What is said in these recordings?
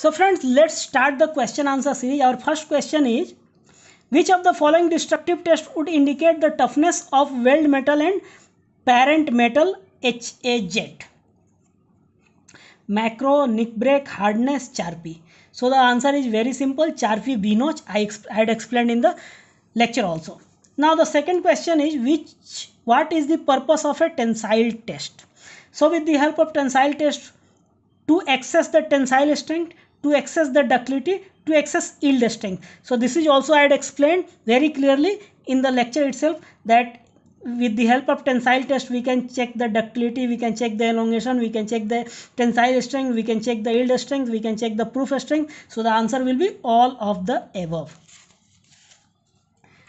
So friends, let's start the question answer series. Our first question is, which of the following destructive test would indicate the toughness of weld metal and parent metal HAZ? Macro, nick break, hardness, charpy. So the answer is very simple, charpy B notch. I had explained in the lecture also. Now the second question is, which what is the purpose of a tensile test? So with the help of tensile test, to access the tensile strength, to access the ductility to access yield strength. So this is also I had explained very clearly in the lecture itself that with the help of tensile test we can check the ductility we can check the elongation we can check the tensile strength we can check the yield strength we can check the proof strength so the answer will be all of the above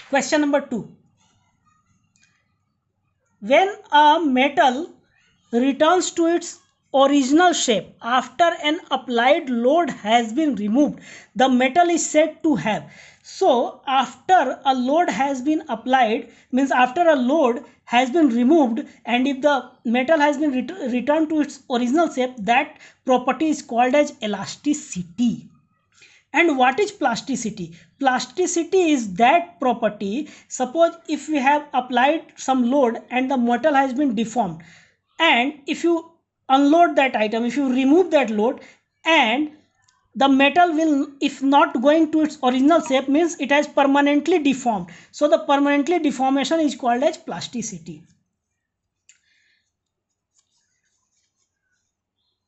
question number 2 when a metal returns to its original shape after an applied load has been removed the metal is said to have so after a load has been applied means after a load has been removed and if the metal has been ret returned to its original shape that property is called as elasticity and what is plasticity plasticity is that property suppose if we have applied some load and the metal has been deformed and if you unload that item if you remove that load and the metal will if not going to its original shape means it has permanently deformed so the permanently deformation is called as plasticity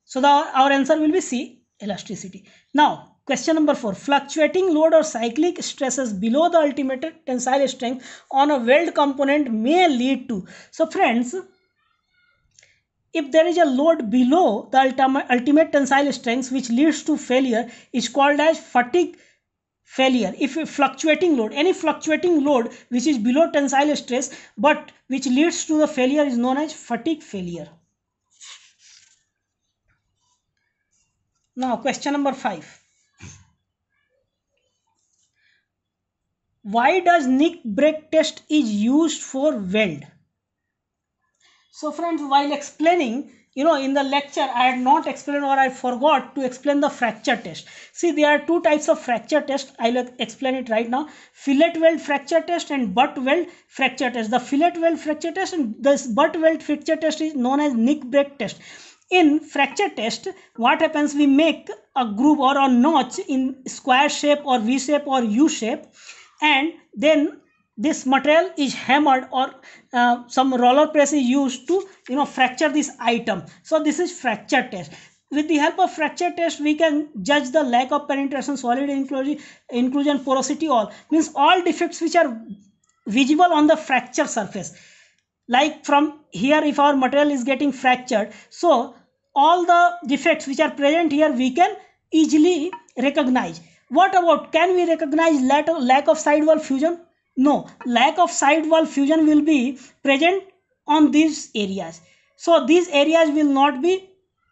so the our answer will be c elasticity now Question number four fluctuating load or cyclic stresses below the ultimate tensile strength on a weld component may lead to. So, friends, if there is a load below the ultimate, ultimate tensile strength which leads to failure is called as fatigue failure if fluctuating load any fluctuating load which is below tensile stress but which leads to the failure is known as fatigue failure now question number 5 why does nick break test is used for weld so friends, while explaining, you know, in the lecture, I had not explained or I forgot to explain the fracture test. See, there are two types of fracture test. I'll explain it right now. Fillet weld fracture test and butt weld fracture test. The fillet weld fracture test and this butt weld fracture test is known as nick break test in fracture test what happens we make a groove or a notch in square shape or v shape or u shape and then this material is hammered or uh, some roller press is used to you know fracture this item so this is fracture test with the help of fracture test we can judge the lack of penetration solid inclusion porosity all means all defects which are visible on the fracture surface like from here if our material is getting fractured so all the defects which are present here we can easily recognize what about can we recognize lack of sidewall fusion no lack of side wall fusion will be present on these areas so these areas will not be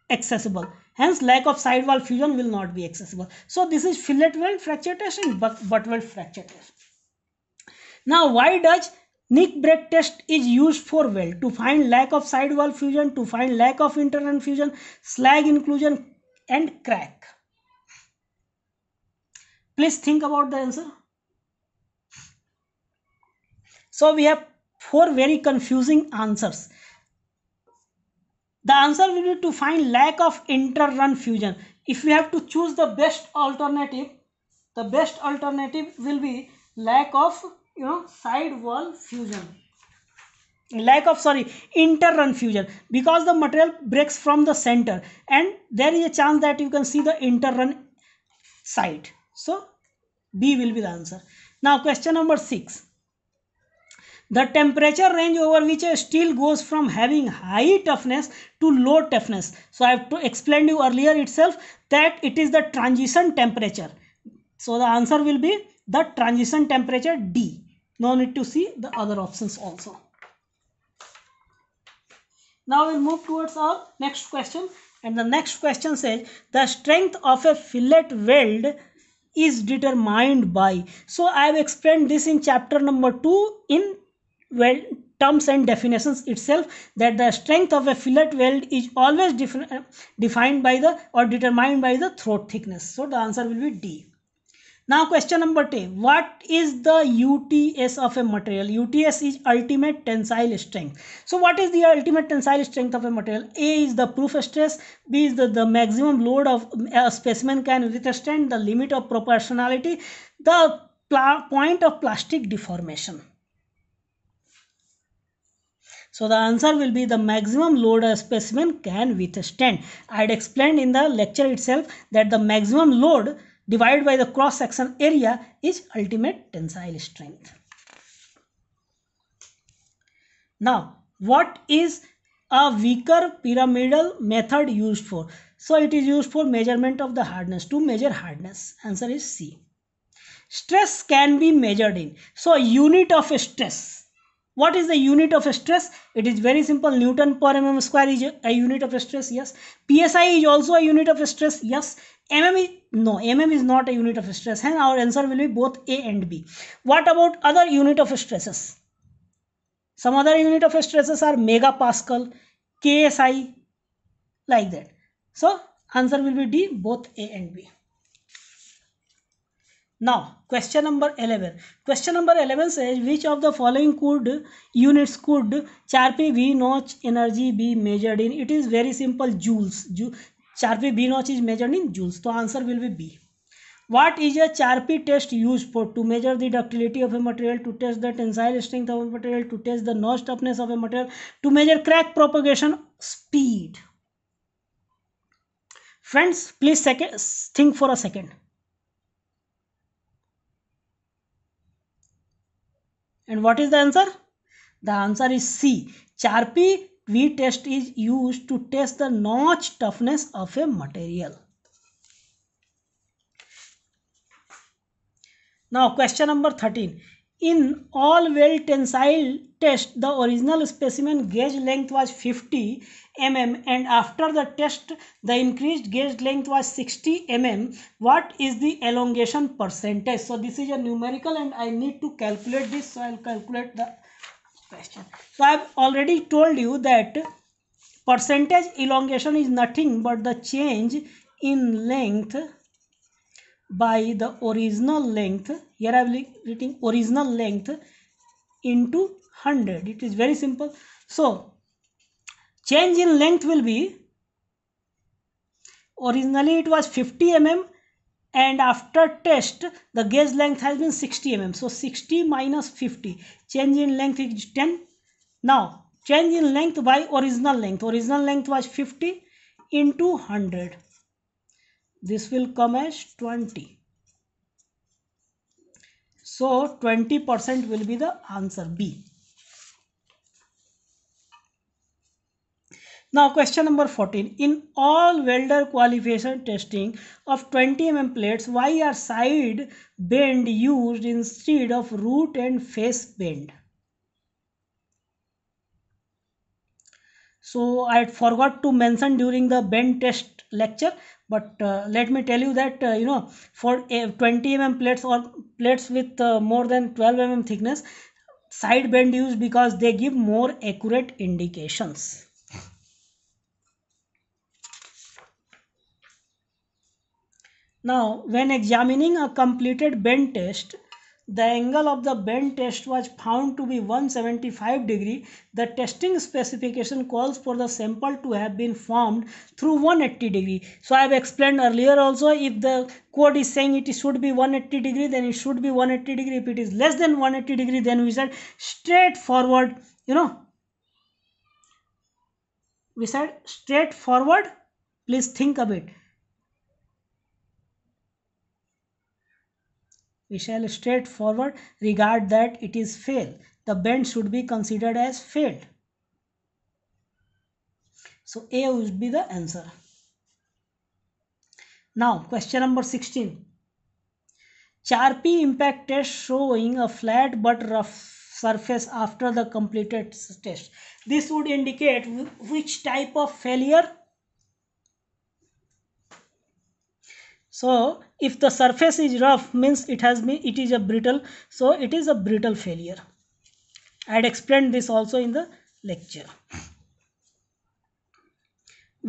accessible hence lack of side wall fusion will not be accessible so this is fillet weld fracture test and butt, weld fracture test now why does Nick break test is used for weld to find lack of side wall fusion to find lack of internal fusion slag inclusion and crack please think about the answer so we have four very confusing answers the answer will be to find lack of inter-run fusion if we have to choose the best alternative the best alternative will be lack of you know side wall fusion lack of sorry inter-run fusion because the material breaks from the center and there is a chance that you can see the inter-run side so b will be the answer now question number 6 the temperature range over which a steel goes from having high toughness to low toughness. So I have to explain you earlier itself that it is the transition temperature. So the answer will be the transition temperature D. No need to see the other options also. Now we'll move towards our next question. And the next question says the strength of a fillet weld is determined by. So I have explained this in chapter number 2 in weld terms and definitions itself that the strength of a fillet weld is always uh, defined by the or determined by the throat thickness so the answer will be d now question number 10 what is the uts of a material uts is ultimate tensile strength so what is the ultimate tensile strength of a material a is the proof stress b is the, the maximum load of a uh, specimen can withstand the limit of proportionality the point of plastic deformation so the answer will be the maximum load a specimen can withstand. I had explained in the lecture itself that the maximum load divided by the cross section area is ultimate tensile strength. Now what is a weaker pyramidal method used for? So it is used for measurement of the hardness to measure hardness. Answer is C. Stress can be measured in. So unit of stress what is the unit of stress it is very simple newton per mm square is a unit of stress yes psi is also a unit of stress yes mm is no mm is not a unit of stress and our answer will be both a and b what about other unit of stresses some other unit of stresses are megapascal ksi like that so answer will be d both a and b now question number 11 question number 11 says which of the following could units could charpy v notch energy be measured in it is very simple joules Jou charpy v notch is measured in joules so answer will be b what is a charpy test used for to measure the ductility of a material to test the tensile strength of a material to test the notch toughness of a material to measure crack propagation speed friends please second, think for a second And what is the answer? The answer is C. Charpy V test is used to test the notch toughness of a material. Now question number 13. In all well tensile test, the original specimen gauge length was 50 mm and after the test, the increased gauge length was 60 mm. What is the elongation percentage? So this is a numerical and I need to calculate this. So I will calculate the question. So I have already told you that percentage elongation is nothing but the change in length by the original length here i am writing original length into 100 it is very simple so change in length will be originally it was 50 mm and after test the gauge length has been 60 mm so 60 minus 50 change in length is 10 now change in length by original length original length was 50 into 100 this will come as 20 so 20% will be the answer B. Now question number 14. In all welder qualification testing of 20 mm plates, why are side bend used instead of root and face bend? So I forgot to mention during the bend test lecture, but uh, let me tell you that uh, you know for a 20 mm plates or plates with uh, more than 12 mm thickness side bend used because they give more accurate indications now when examining a completed bend test the angle of the bend test was found to be 175 degree, the testing specification calls for the sample to have been formed through 180 degree. So I have explained earlier also if the code is saying it should be 180 degree then it should be 180 degree. If it is less than 180 degree then we said straightforward you know we said straightforward please think of it we shall straightforward regard that it is failed. The bend should be considered as failed. So A would be the answer. Now question number 16. Charpy impact test showing a flat but rough surface after the completed test. This would indicate which type of failure so if the surface is rough means it has been it is a brittle so it is a brittle failure i had explained this also in the lecture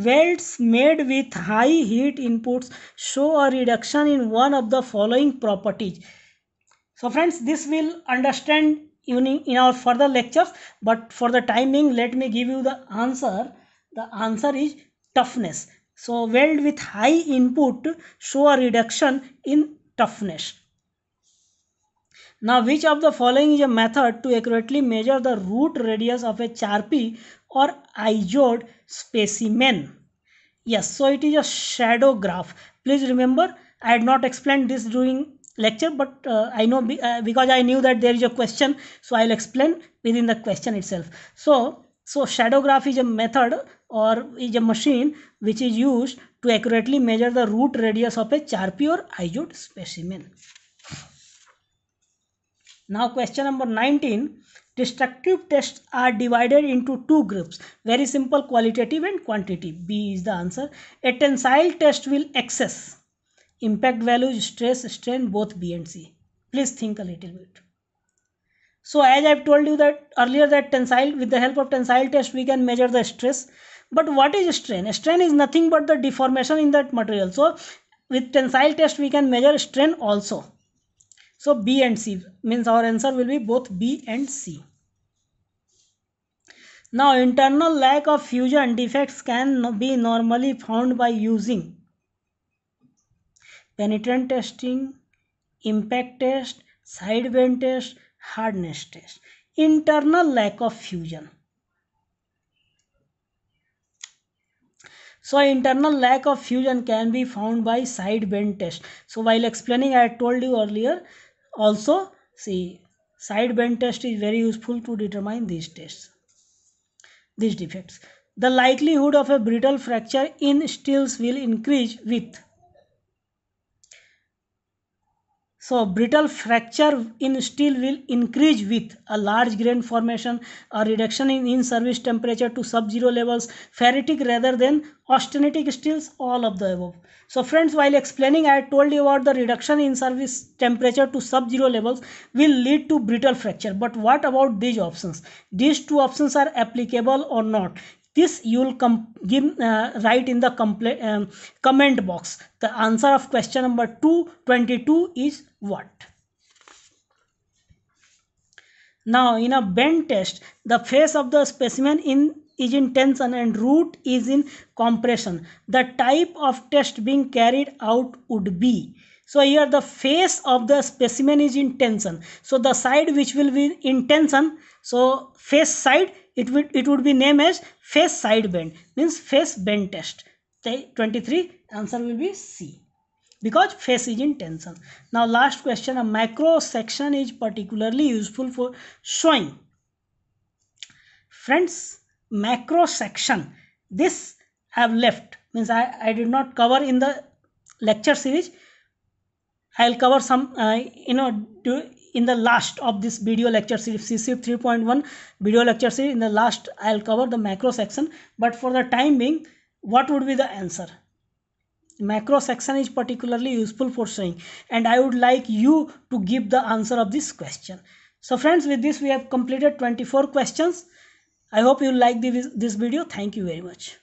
welds made with high heat inputs show a reduction in one of the following properties so friends this will understand in our further lectures but for the timing let me give you the answer the answer is toughness so weld with high input show a reduction in toughness. Now which of the following is a method to accurately measure the root radius of a charpy or isode specimen? Yes, so it is a shadow graph. Please remember, I had not explained this during lecture but uh, i know be, uh, because i knew that there is a question so i'll explain within the question itself so so shadow graph is a method or is a machine which is used to accurately measure the root radius of a charpy or izode specimen. Now question number 19. Destructive tests are divided into two groups. Very simple qualitative and quantitative. B is the answer. A tensile test will access impact values, stress, strain both B and C. Please think a little bit. So as I've told you that earlier that tensile with the help of tensile test we can measure the stress but what is strain strain is nothing but the deformation in that material so with tensile test we can measure strain also so b and c means our answer will be both b and c now internal lack of fusion defects can be normally found by using penetrant testing, impact test, side bend test, hardness test. Internal lack of fusion. So internal lack of fusion can be found by side bend test. So while explaining I told you earlier also see side bend test is very useful to determine these tests these defects. The likelihood of a brittle fracture in steels will increase with So brittle fracture in steel will increase with a large grain formation, a reduction in in-service temperature to sub-zero levels, ferritic rather than austenitic steels, all of the above. So friends, while explaining, I told you about the reduction in service temperature to sub-zero levels will lead to brittle fracture. But what about these options? These two options are applicable or not this you will come uh, write in the um, comment box the answer of question number 222 is what. Now in a bend test, the face of the specimen in is in tension and root is in compression. The type of test being carried out would be. So here the face of the specimen is in tension. So the side which will be in tension, so face side, it would, it would be named as face side bend, means face bend test. 23 answer will be C because face is in tension. Now last question, a macro section is particularly useful for showing. Friends, macro section, this I have left, means I, I did not cover in the lecture series. I will cover some, uh, you know, do, in the last of this video lecture series CCF 3.1 video lecture series in the last I'll cover the macro section but for the time being what would be the answer macro section is particularly useful for showing and i would like you to give the answer of this question so friends with this we have completed 24 questions i hope you like this video thank you very much